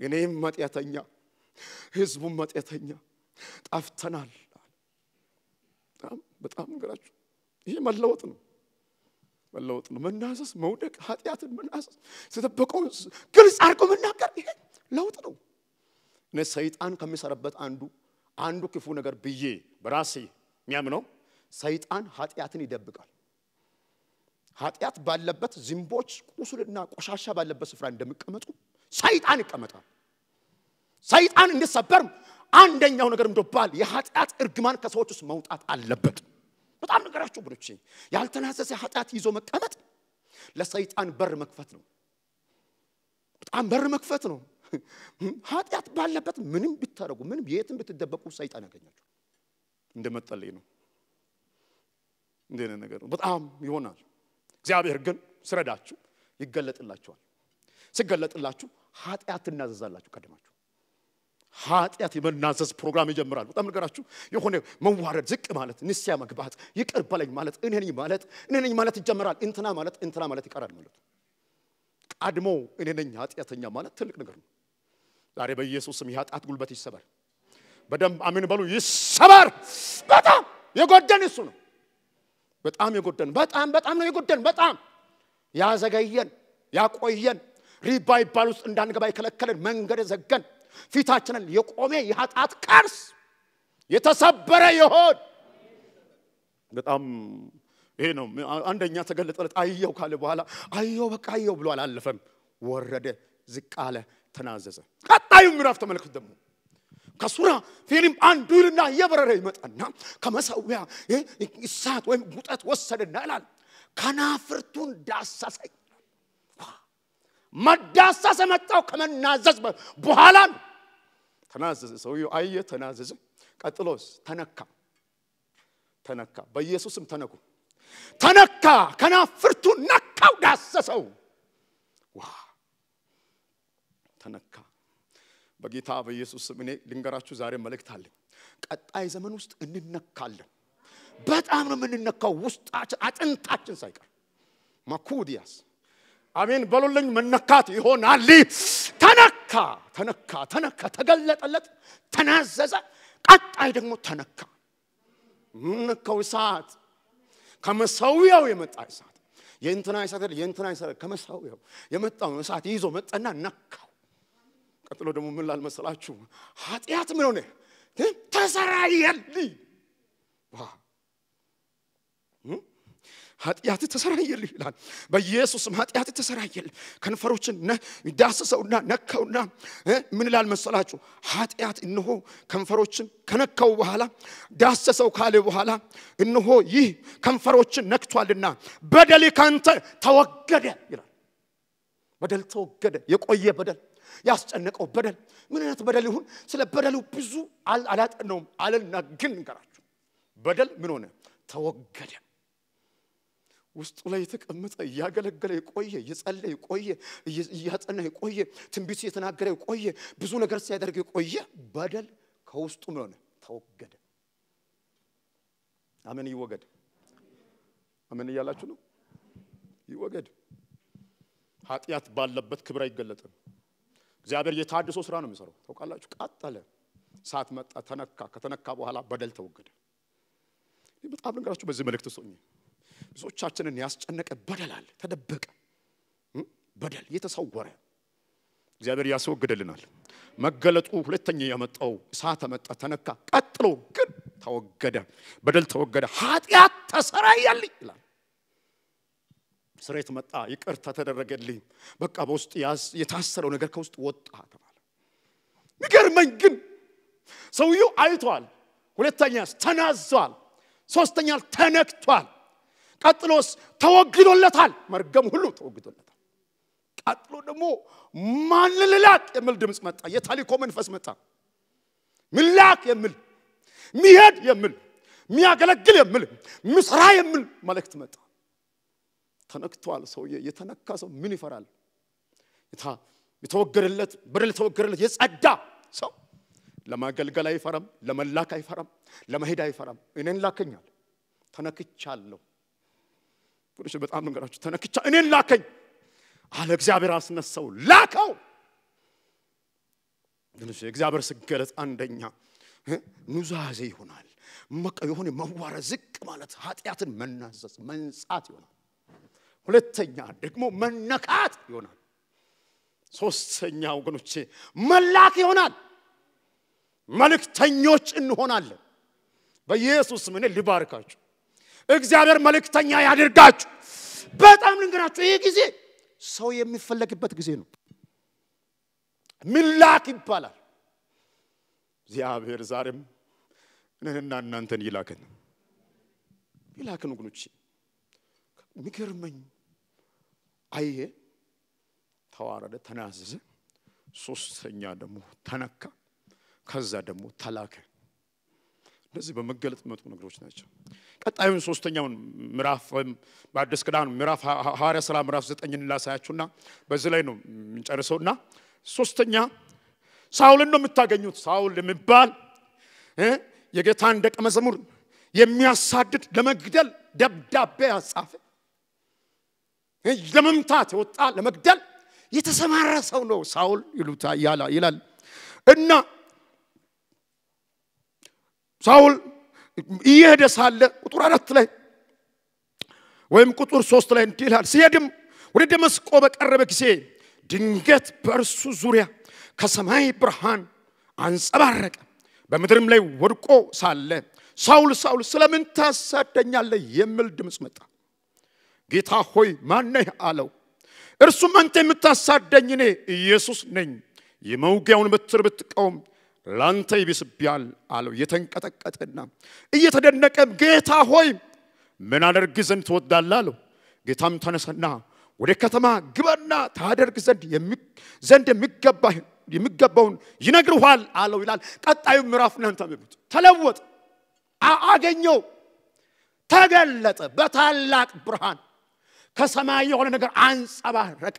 Speaker 1: እኔም መጤተኛ ህዝቡም መጤተኛ ጠፍተናል። በጣም በጣም ልንገራችሁ፣ መለወጥ ነው። መለወጥ ነው። መናዘዝ፣ መውደቅ፣ ኃጢአትን መናዘዝ፣ የተጠበቀውን ግልጽ አድርጎ መናገር ይሄ ለውጥ ነው። እኔ ሰይጣን ከሚሰራበት አንዱ አንዱ ክፉ ነገር ብዬ በራሴ የሚያምነው ሰይጣን ኃጢአትን ይደብቃል። ኃጢአት ባለበት ዝንቦች ቁስልና ቆሻሻ ባለበት ስፍራ እንደሚቀመጡ ሰይጣን ይቀመጣል። ሰይጣን እንዲሰበር አንደኛው ነገር እንደባል የኃጢአት እርግማን ከሰዎች ውስጥ መውጣት አለበት። በጣም ነገራቸው ብሎች ያልተናሰሰ ኃጢአት ይዞ መቀመጥ ለሰይጣን በር መክፈት ነው። በጣም በር መክፈት ነው። ኃጢአት ባለበት ምንም ብታደረጉ፣ ምንም የትም ብትደበቁ ሰይጣን ያገኛቸው። እንደ መጠለይ ነው። እንደ ነገር ነው። በጣም ይሆናል። እግዚአብሔር ግን ስረዳችሁ ይገለጥላችኋል። ሲገለጥላችሁ ኃጢአት እናዘዛላችሁ ቀድማችሁ ኃጢአት የመናዘዝ ፕሮግራም ይጀምራል። በጣም ነገራችሁ የሆነ መዋረድ፣ ዝቅ ማለት፣ ንስያ መግባት፣ ይቅር በለኝ ማለት፣ እኔ ማለት እኔ ማለት ይጀምራል። እንትና ማለት እንትና ማለት ይቀራል ማለት ቀድሞ እኔ ነኝ ኃጢአተኛ ማለት ትልቅ ነገር ነው። ዛሬ በኢየሱስ ስም የኃጢአት ጉልበት ይሰበር። በደንብ አሜን በሉ። ይሰበር። በጣም የጎደን እሱ ነው። በጣም የጎደን በጣም በጣም ነው የጎደን በጣም ያዘገየን ያቆየን ሪባ ይባል ውስጥ እንዳንገባ የከለከለን መንገድ ዘገን ፊታችንን የቆመ የኃጢአት ከርስ የተሰበረ ይሆን። በጣም ይሄ ነው አንደኛ ተገለጠለት። አየው ካለ በኋላ አየው በቃ አየው ብሎ አላለፈም። ወረደ፣ ዝቅ አለ፣ ተናዘዘ። ቀጣዩ ምዕራፍ ተመልክት ደግሞ ከሱራ ፊልም አንዱ ይልና እየበረረ ይመጣና ከመሰዊያ እሳት ወይም ጉጠት ወሰደና ይላል ከናፍርቱን ዳሰሰኝ። መዳሰስ የመጣው ከመናዘዝ በኋላ ነው። ተናዘዘ። ሰውየው አየ፣ ተናዘዘ። ቀጥሎስ ተነካ ተነካ። በኢየሱስም ተነኩ። ተነካ፣ ከናፍርቱ ነካው፣ ዳሰሰው። ዋ ተነካ። በጌታ በኢየሱስ ስም እኔ ልንገራችሁ፣ ዛሬ መልእክት አለኝ። ቀጣይ ዘመን ውስጥ እንነካለን። በጣም ነው የምንነካው፣ ውስጣችን አጥንታችን ሳይቀር ማኩዲያስ አሜን በሉልኝ መነካት ይሆናል። ተነካ ተነካ ተነካ ተገለጠለት ተናዘዘ ቀጣይ ደግሞ ተነካ የምነካው እሳት ከመሰዊያው የመጣ እሳት የእንትና እሳት የእንትና እሳት ከመሰዊያው የመጣው እሳት ይዞ መጠና ነካው ቀጥሎ ደግሞ ምን ላል መሰላችሁ ኃጢአት ምን ሆነ ተሰራ ተሰራየልኝ ኃጢአት ተሰራየልህ ይላል። በኢየሱስም ኃጢአት ተሰራየልህ። ከንፈሮችን ዳስሰውና ነካውና ምን ይላል መሰላችሁ? ኃጢአት እነሆ ከንፈሮችን ከነካው በኋላ ዳሰሰው ካለ በኋላ እነሆ ይህ ከንፈሮችን ነክቷልና በደል ካንተ ተወገደ ይላል። በደል ተወገደ። የቆየ በደል ያስጨነቀው በደል ምን አይነት በደል ይሁን? ስለ በደሉ ብዙ አላጠነውም አለና ግን ንገራችሁ በደል ምን ሆነ? ተወገደ። ውስጡ ላይ የተቀመጠ እያገለገለ የቆየ እየጸለየ የቆየ እያጠና የቆየ ትንቢት እየተናገረ የቆየ ብዙ ነገር ሲያደርግ የቆየ በደል ከውስጡ ምን ሆነ? ተወገደ። አሜን። ይወገድ። አሜን እያላችሁ ነው። ይወገድ። ኃጢአት ባለበት ክብር አይገለጥም። እግዚአብሔር የታድሶ ስራ ነው የሚሰራው። ታውቃላችሁ። ቃጠለ፣ እሳት መጣ፣ ተነካ። ከተነካ በኋላ በደል ተወገደ። በጣም ነገራችሁ በዚህ መልእክት ሶኝ ብዙዎቻችንን ያስጨነቀ በደል አለ። ተደበቀ በደል የተሰወረ እግዚአብሔር ያስወግድልናል። መገለጡ ሁለተኛ ያመጣው እሳት መጣ ተነካ። ቀጥሎ ግን ተወገደ፣ በደል ተወገደ፣ ኃጢአት ተሰራያልኝ ይላል። ስሬት መጣ፣ ይቅርታ ተደረገልኝ። በቃ በውስጥ የታሰረው ነገር ከውስጥ ወጣ ተባለ። ሚገርመኝ ግን ሰውየው አይቷል፣ ሁለተኛ ተናዟል፣ ሶስተኛ ተነክቷል። ቀጥሎስ ተወግዶለታል፣ መርገም ሁሉ ተወግዶለታል። ቀጥሎ ደግሞ ማንልላክ የሚል ድምፅ መጣ። የተልእኮ መንፈስ መጣ። ምላክ የሚል ሚሄድ የሚል ሚያገለግል የሚል ምስራ የሚል መልእክት መጣ። ተነክቷል። ሰውዬ የተነካ ሰው ምን ይፈራል? የተወገደለት በደል የተወገደለት የጸዳ ሰው ለማገልገል አይፈራም፣ ለመላክ አይፈራም፣ ለመሄድ አይፈራም። እኔን ላከኛል፣ ተነክቻለሁ ቁርሽ በጣም ንገራችሁ ተነክቻ እኔን ላከኝ አለ እግዚአብሔር አስነሳው ላከው ትንሽ እግዚአብሔር ስገለጽ አንደኛ ኑዛዜ ይሆናል መቀ የሆነ መዋረ ዝቅ ማለት ኃጢአትን መናዘዝ መንጻት ይሆናል ሁለተኛ ደግሞ መነካት ይሆናል ሶስተኛ ወገኖቼ መላክ ይሆናል መልእክተኞች እንሆናለን በኢየሱስ ምን ልባርካችሁ እግዚአብሔር መልእክተኛ ያድርጋችሁ። በጣም ልንገራችሁ፣ ይሄ ጊዜ ሰው የሚፈለግበት ጊዜ ነው። ምላክ ይባላል። እግዚአብሔር ዛሬም እኔንና እናንተን ይላክን ይላክን። ወገኖች ሚገርመኝ አየ፣ ተዋረደ፣ ተናዘዘ፣ ሶስተኛ ደግሞ ተነካ፣ ከዛ ደግሞ ተላከ። እንደዚህ በመገለጥ የሚመጡ ነገሮች ናቸው። ቀጣዩን ሶስተኛውን ምዕራፍ ወይም በአዲስ ኪዳን ምዕራፍ ሐዋርያ ስራ ምዕራፍ ዘጠኝን ላሳያችሁና በዚህ ላይ ነው እና ሶስተኛ ሳውልን ነው የምታገኙት። ሳውል የሚባል የጌታን ደቀ መዘሙር የሚያሳድድ ለመግደል ደብዳቤ ያጻፈ ለመምታት የወጣ ለመግደል የተሰማራ ሰው ነው ሳውል ይሉታ ይላል እና ሳውል እየሄደ ሳለ ቁጥር አራት ላይ ወይም ቁጥር ሶስት ላይ እንዲህ ይላል። ሲሄድም ወደ ደመስቆ በቀረበ ጊዜ ድንገት በእርሱ ዙሪያ ከሰማይ ብርሃን አንጸባረቀ። በምድርም ላይ ወድቆ ሳለ ሳውል ሳውል ስለምን ታሳደኛለ የሚል ድምፅ መጣ። ጌታ ሆይ ማነህ አለው። እርሱም አንተ የምታሳደኝ እኔ ኢየሱስ ነኝ። የመውጊያውን ብትር ብትቀውም ላንተ ይብስብያል አለው። የተንቀጠቀጠና እየተደነቀም ጌታ ሆይ ምን አደርግ ዘንድ ትወዳለህ አለው። ጌታም ተነሰና ወደ ከተማ ግባና ታደርግ ዘንድ የሚገባውን ይነግርኋል አለው ይላል። ቀጣዩ ምዕራፍ እናንተ ምብት ተለወጠ፣ አገኘው፣ ተገለጠ በታላቅ ብርሃን ከሰማይ የሆነ ነገር አንጸባረቀ።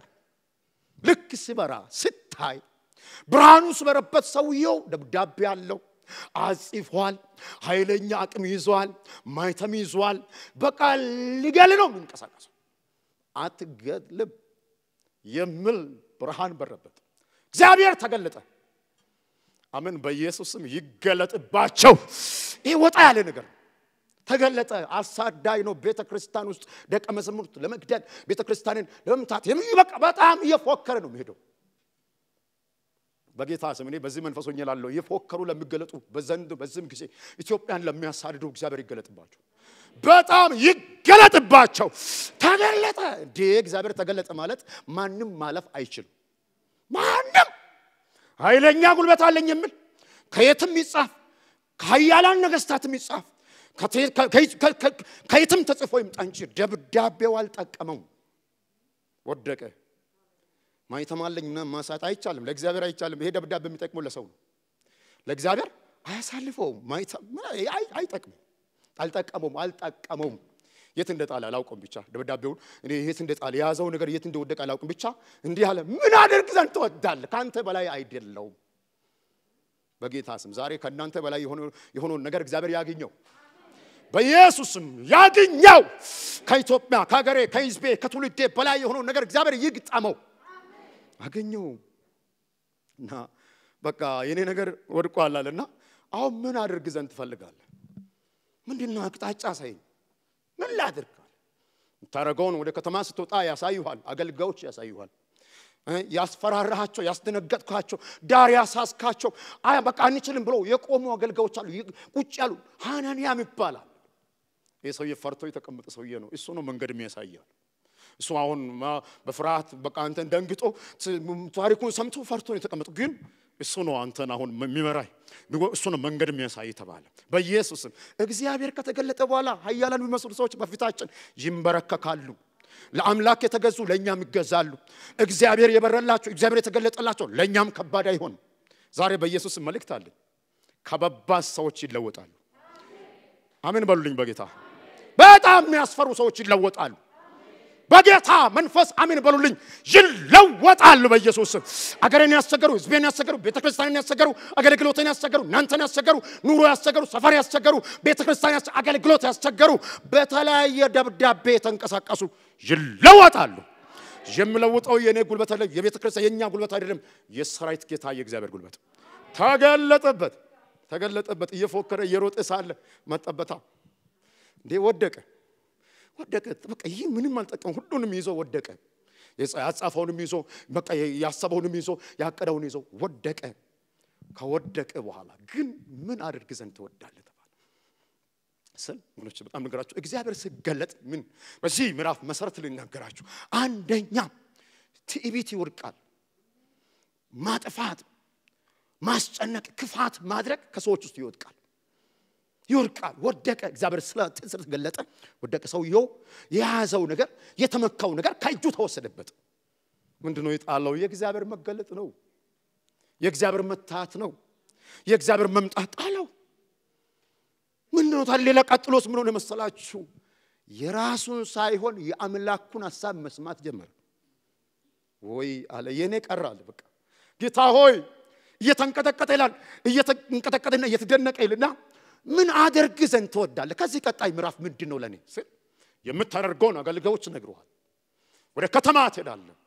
Speaker 1: ልክ ሲበራ ስታይ ብርሃኑ ስበረበት ሰውየው ደብዳቤ አለው አጽፏል። ኃይለኛ አቅም ይዟል። ማይተም ይዟል። በቃ ሊገል ነው የሚንቀሳቀሱ አትገድልም የሚል ብርሃን በረበት። እግዚአብሔር ተገለጠ። አምን በኢየሱስም ይገለጥባቸው። ይህ ወጣ ያለ ነገር ተገለጠ። አሳዳጅ ነው። ቤተ ክርስቲያን ውስጥ ደቀ መዛሙርት ለመግደል ቤተ ክርስቲያንን ለመምታት በጣም እየፎከረ ነው የሚሄደው። በጌታ ስም እኔ በዚህ መንፈስ ሆኜ ላለው የፎከሩ ለሚገለጡ በዘንድ በዚህም ጊዜ ኢትዮጵያን ለሚያሳድዱ እግዚአብሔር ይገለጥባቸው፣ በጣም ይገለጥባቸው። ተገለጠ እንዴ! እግዚአብሔር ተገለጠ ማለት ማንም ማለፍ አይችልም። ማንም ኃይለኛ ጉልበት አለኝ የሚል ከየትም ይጻፍ ከሀያላን ነገስታትም ይጻፍ ከየትም ተጽፎ ይምጣ እንጂ ደብዳቤው አልጠቀመው፣ ወደቀ። ማይተማለኝ ምናምን ማንሳት አይቻልም። ለእግዚአብሔር አይቻልም። ይሄ ደብዳቤ የሚጠቅመው ለሰው ነው። ለእግዚአብሔር አያሳልፈውም። አይጠቅምም። አልጠቀመውም አልጠቀመውም። የት እንደጣለ አላውቅም። ብቻ ደብዳቤውን እኔ የት እንደጣለ የያዘው ነገር የት እንደወደቀ አላውቅም። ብቻ እንዲህ አለ፣ ምን አድርግ ዘንድ ትወዳለህ? ከአንተ በላይ አይደለውም። በጌታ ስም ዛሬ ከእናንተ በላይ የሆነውን ነገር እግዚአብሔር ያገኘው በኢየሱስም ያግኘው። ከኢትዮጵያ ከሀገሬ ከህዝቤ ከትውልዴ በላይ የሆነውን ነገር እግዚአብሔር ይግጠመው። አገኘው እና በቃ የኔ ነገር ወድቆ አለ እና አሁን ምን አድርግ ዘንድ ትፈልጋለህ? ምንድን ነው አቅጣጫ ሳይኝ ምን ላድርግ ታረገውን ወደ ከተማ ስትወጣ ያሳዩሃል፣ አገልጋዮች ያሳዩሃል። ያስፈራራሃቸው፣ ያስደነገጥኳቸው፣ ዳር ያሳስካቸው በቃ አንችልም ብለው የቆሙ አገልጋዮች አሉ፣ ቁጭ ያሉ። ሃናንያም ይባላል። ይህ ሰውዬ ፈርቶ የተቀመጠ ሰውዬ ነው። እሱ ነው መንገድ የሚያሳያል። እሱ አሁን በፍርሃት በቃ አንተን ደንግጦ ታሪኩን ሰምቶ ፈርቶ ነው የተቀመጡ ግን እሱ ነው አንተን አሁን የሚመራይ እሱ ነው መንገድ የሚያሳይ ተባለ። በኢየሱስም እግዚአብሔር ከተገለጠ በኋላ ኃያላን የሚመስሉ ሰዎች በፊታችን ይንበረከካሉ። ለአምላክ የተገዙ ለእኛም ይገዛሉ። እግዚአብሔር የበረላቸው እግዚአብሔር የተገለጠላቸው ለእኛም ከባድ አይሆን ዛሬ በኢየሱስ መልእክት አለ ከበባድ ሰዎች ይለወጣሉ። አሜን በሉልኝ። በጌታ በጣም የሚያስፈሩ ሰዎች ይለወጣሉ። በጌታ መንፈስ አሜን በሉልኝ። ይለወጣል በኢየሱስ ስም። አገሬን ያስቸገሩ፣ ህዝቤን ያስቸገሩ፣ ቤተክርስቲያንን ያስቸገሩ፣ አገልግሎትን ያስቸገሩ፣ እናንተን ያስቸገሩ፣ ኑሮ ያስቸገሩ፣ ሰፈር ያስቸገሩ፣ ቤተክርስቲያን አገልግሎት ያስቸገሩ፣ በተለያየ ደብዳቤ የተንቀሳቀሱ ይለወጣሉ። የምለውጠው የእኔ ጉልበት አይደለም፣ የቤተ ክርስቲያን የእኛ ጉልበት አይደለም። የሰራዊት ጌታ የእግዚአብሔር ጉልበት ተገለጠበት ተገለጠበት። እየፎከረ እየሮጠ ሳለ መጠበታ እንዴ ወደቀ። ወደቀ። በቃ ይህ ምንም አልጠቀም፣ ሁሉንም ይዞ ወደቀ። ያጻፈውንም ይዞ በቃ ያሰበውንም ይዞ ያቀደውን ይዞ ወደቀ። ከወደቀ በኋላ ግን ምን አድርግ ዘንድ ትወዳለህ ተባለ። ስል ወገኖች በጣም ነገራችሁ እግዚአብሔር ሲገለጥ ምን በዚህ ምዕራፍ መሰረት ልናገራችሁ፣ አንደኛ ትዕቢት ይወድቃል። ማጥፋት፣ ማስጨነቅ፣ ክፋት ማድረግ ከሰዎች ውስጥ ይወድቃል። ይወርቃል ወደቀ። እግዚአብሔር ስለ ጥስር ተገለጠ ወደቀ። ሰውየው የያዘው ነገር የተመካው ነገር ከእጁ ተወሰደበት። ምንድን ነው የጣለው? የእግዚአብሔር መገለጥ ነው። የእግዚአብሔር መታት ነው። የእግዚአብሔር መምጣት ጣለው። ምንድነው ታ ሌላ ቀጥሎስ ምንሆን የመሰላችሁ የራሱን ሳይሆን የአምላኩን ሀሳብ መስማት ጀመረ። ወይ አለ የእኔ ቀራል በቃ ጌታ ሆይ እየተንቀጠቀጠ ይላል እየተንቀጠቀጠና እየተደነቀ ይልና ምን አደርግ ዘንድ ትወዳለህ? ከዚህ ቀጣይ ምዕራፍ ምንድን ነው ለእኔ ስል የምታደርገውን አገልጋዮች ነግሩሃል። ወደ ከተማ ትሄዳለህ፣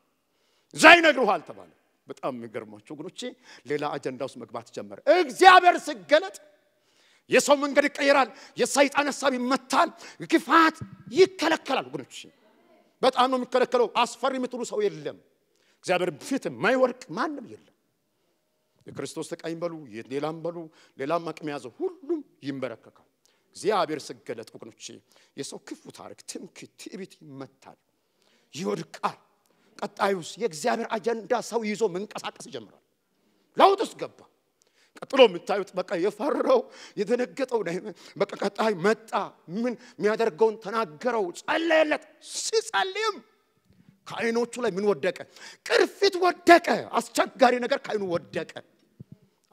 Speaker 1: እዛ ይነግሩሃል ተባለ። በጣም የሚገርማቸው ወገኖቼ ሌላ አጀንዳ ውስጥ መግባት ጀመረ። እግዚአብሔር ስገለጥ የሰው መንገድ ይቀየራል፣ የሰይጣን ሀሳብ ይመታል፣ ግፋት ይከለከላል። ወገኖቼ በጣም ነው የሚከለከለው። አስፈሪ የምትሉ ሰው የለም። እግዚአብሔር ፊት የማይወርቅ ማንም የለም። የክርስቶስ ተቃኝ በሉ ሌላም በሉ ሌላም አቅም የያዘው ሁሉም ይንበረከካል። እግዚአብሔር ስገለጥ ወገኖቼ የሰው ክፉ ታሪክ፣ ትምክት፣ ትዕቢት ይመታል፣ ይወድቃል። ቀጣዩስ የእግዚአብሔር አጀንዳ ሰው ይዞ መንቀሳቀስ ይጀምራል። ለውጥ ገባ። ቀጥሎ የምታዩት በቃ የፈራው የደነገጠው በቃ ቀጣይ መጣ። ምን የሚያደርገውን ተናገረው፣ ጸለየለት። ሲጸልይም ከአይኖቹ ላይ ምን ወደቀ? ቅርፊት ወደቀ። አስቸጋሪ ነገር ከአይኑ ወደቀ።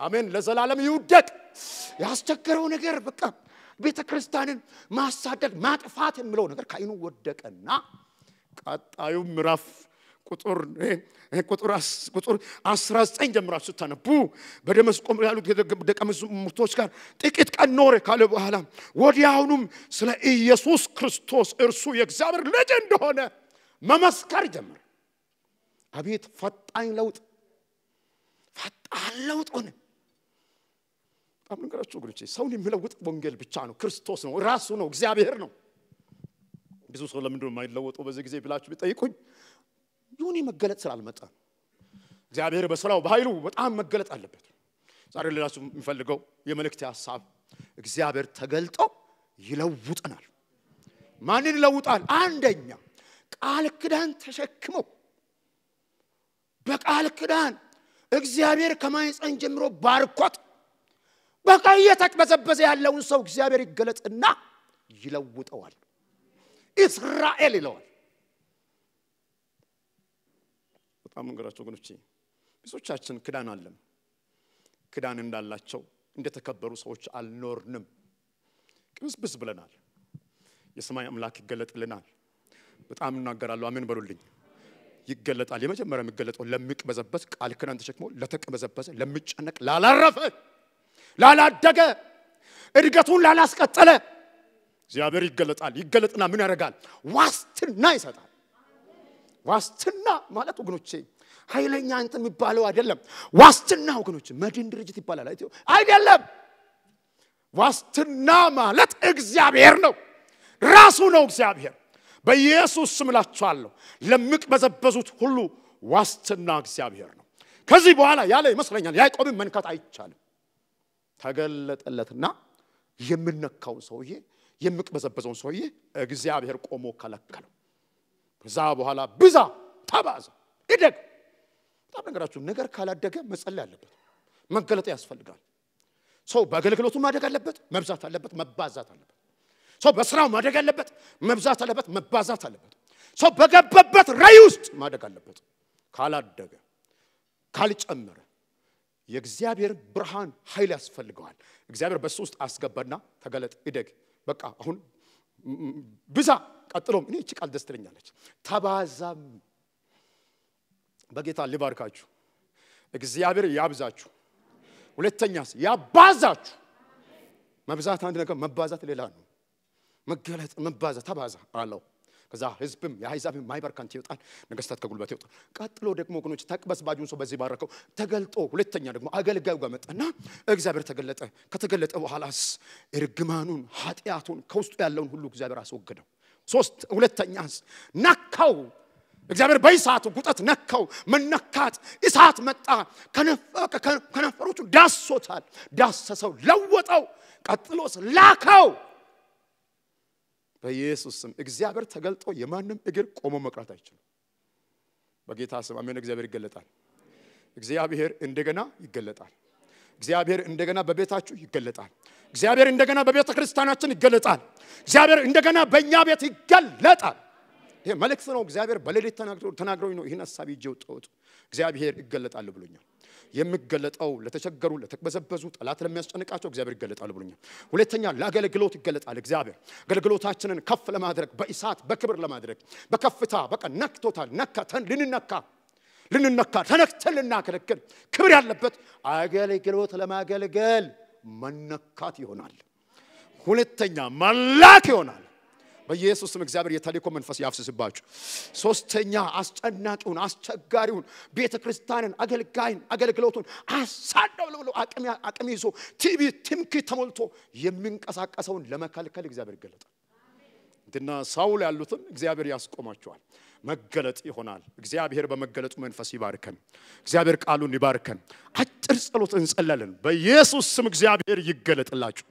Speaker 1: አሜን። ለዘላለም ይውደቅ። ያስቸገረው ነገር በቃ ቤተ ክርስቲያንን ማሳደድ ማጥፋት የሚለው ነገር ከአይኑ ወደቀና ቀጣዩ ምዕራፍ ቁጥር 19 ጀምራችሁ ስታነቡ በደመስቆ ያሉት ደቀ መዛሙርቶች ጋር ጥቂት ቀን ኖረ ካለ በኋላ ወዲያውኑም ስለ ኢየሱስ ክርስቶስ እርሱ የእግዚአብሔር ልጅ እንደሆነ መመስከር ጀመረ። አቤት ፈጣኝ ለውጥ! ፈጣን ለውጥ ሆነ። በጣም ነገራችሁ ወገኖቼ፣ ሰውን የሚለውጥ ወንጌል ብቻ ነው፣ ክርስቶስ ነው፣ ራሱ ነው፣ እግዚአብሔር ነው። ብዙ ሰው ለምንድን የማይለወጠው በዚህ ጊዜ ብላችሁ ቢጠይቁኝ የሆነ መገለጥ ስላልመጣ እግዚአብሔር በስራው በኃይሉ በጣም መገለጥ አለበት። ዛሬ ሌላችሁ የሚፈልገው የመልእክት ሀሳብ እግዚአብሔር ተገልጦ ይለውጠናል። ማንን ይለውጣል? አንደኛ ቃል ክዳን ተሸክመው በቃል ክዳን እግዚአብሔር ከማይፀን ጀምሮ ባርኮት በቃ እየተቅበዘበዘ ያለውን ሰው እግዚአብሔር ይገለጽና ይለውጠዋል። እስራኤል ይለዋል። በጣም መንገዳቸው ወገኖቼ፣ ብዙዎቻችን ክዳን አለም። ክዳን እንዳላቸው እንደተከበሩ ሰዎች አልኖርንም። ቅብስብስ ብለናል። የሰማይ አምላክ ይገለጥልናል። በጣም እናገራለሁ። አሜን በሉልኝ። ይገለጣል። የመጀመሪያ የሚገለጠው ለሚቅበዘበዝ ቃል ክዳን ተሸክሞ ለተቅበዘበዘ፣ ለሚጨነቅ፣ ላላረፈ ላላደገ እድገቱን ላላስቀጠለ እግዚአብሔር ይገለጣል። ይገለጥና ምን ያደርጋል? ዋስትና ይሰጣል። ዋስትና ማለት ወገኖቼ ኃይለኛ አንተ የሚባለው አይደለም። ዋስትና ወገኖች መድን ድርጅት ይባላል አይደለም። ዋስትና ማለት እግዚአብሔር ነው፣ ራሱ ነው እግዚአብሔር። በኢየሱስ ስም እላችኋለሁ ለምቅበዘበዙት ሁሉ ዋስትና እግዚአብሔር ነው። ከዚህ በኋላ ያለ ይመስለኛል ያይቆብን መንካት አይቻልም። ተገለጠለትና የምነካውን ሰውዬ የምቅበዘበዘውን ሰውዬ እግዚአብሔር ቆሞ ከለከለው። ከዛ በኋላ ብዛ፣ ተባዛ፣ እደግ። በጣም ነገራችሁ ነገር ካላደገ መጸለይ አለበት፣ መገለጥ ያስፈልጋል። ሰው በአገልግሎቱ ማደግ አለበት፣ መብዛት አለበት፣ መባዛት አለበት። ሰው በስራው ማደግ አለበት፣ መብዛት አለበት፣ መባዛት አለበት። ሰው በገባበት ራይ ውስጥ ማደግ አለበት። ካላደገ ካልጨመረ የእግዚአብሔር ብርሃን ኃይል ያስፈልገዋል። እግዚአብሔር በሱ ውስጥ አስገባና ተገለጥ፣ እደግ፣ በቃ አሁን ብዛ። ቀጥሎም እኔ እቺ ቃል ደስ ትለኛለች። ተባዛም። በጌታ ሊባርካችሁ እግዚአብሔር ያብዛችሁ። ሁለተኛስ ያባዛችሁ። መብዛት አንድ ነገር፣ መባዛት ሌላ ነው። መገለጥ፣ መባዛ ተባዛ አለው። ከዛ ህዝብም የአሕዛብም ማይበር ካንተ ይወጣል፣ ነገስታት ከጉልበት ይወጣል። ቀጥሎ ደግሞ ወገኖች ተቅበዝባዡን ሰው በዚህ ባረከው። ተገልጦ ሁለተኛ ደግሞ አገልጋዩ ጋር መጣና እግዚአብሔር ተገለጠ። ከተገለጠ በኋላስ እርግማኑን ኃጢአቱን ከውስጡ ያለውን ሁሉ እግዚአብሔር አስወገደው። ሶስት ሁለተኛስ ነካው እግዚአብሔር በእሳት ጉጠት ነካው። መነካት እሳት መጣ፣ ከነፈሮቹ ዳሶታል፣ ዳሰሰው፣ ለወጠው። ቀጥሎስ ላከው በኢየሱስ ስም እግዚአብሔር ተገልጦ የማንም እግር ቆሞ መቅራት አይችልም። በጌታ ስም አሜን። እግዚአብሔር ይገለጣል። እግዚአብሔር እንደገና ይገለጣል። እግዚአብሔር እንደገና በቤታችሁ ይገለጣል። እግዚአብሔር እንደገና በቤተ ክርስቲያናችን ይገለጣል። እግዚአብሔር እንደገና በእኛ ቤት ይገለጣል። ይሄ መልእክት ነው። እግዚአብሔር በሌሊት ተናግሮኝ ነው ይህን ሀሳብ ይዤ እግዚአብሔር ይገለጣል ብሎኛል። የሚገለጠው ለተቸገሩ፣ ለተቅበዘበዙ፣ ጠላት ለሚያስጨንቃቸው እግዚአብሔር ይገለጣል ብሎኛል። ሁለተኛ ለአገልግሎት ይገለጣል እግዚአብሔር። አገልግሎታችንን ከፍ ለማድረግ በእሳት በክብር ለማድረግ በከፍታ በቃ ነክቶታል። ነካተን ልንነካ ልንነካ ተነክተን ልናገለግል ክብር ያለበት አገልግሎት ለማገልገል መነካት ይሆናል። ሁለተኛ መላክ ይሆናል። በኢየሱስ ስም እግዚአብሔር የተልእኮ መንፈስ ያፍስስባችሁ። ሶስተኛ አስጨናቂውን፣ አስቸጋሪውን ቤተ ክርስቲያንን፣ አገልጋይን፣ አገልግሎቱን አሳደው ብሎ አቅም ይዞ ቲቪ ትምክህት ተሞልቶ የሚንቀሳቀሰውን ለመከልከል እግዚአብሔር ይገለጣል። እንትና ሳውል ያሉትን እግዚአብሔር ያስቆማቸዋል። መገለጥ ይሆናል። እግዚአብሔር በመገለጡ መንፈስ ይባርከን። እግዚአብሔር ቃሉን ይባርከን። አጭር ጸሎት እንጸለልን። በኢየሱስ ስም እግዚአብሔር ይገለጥላችሁ።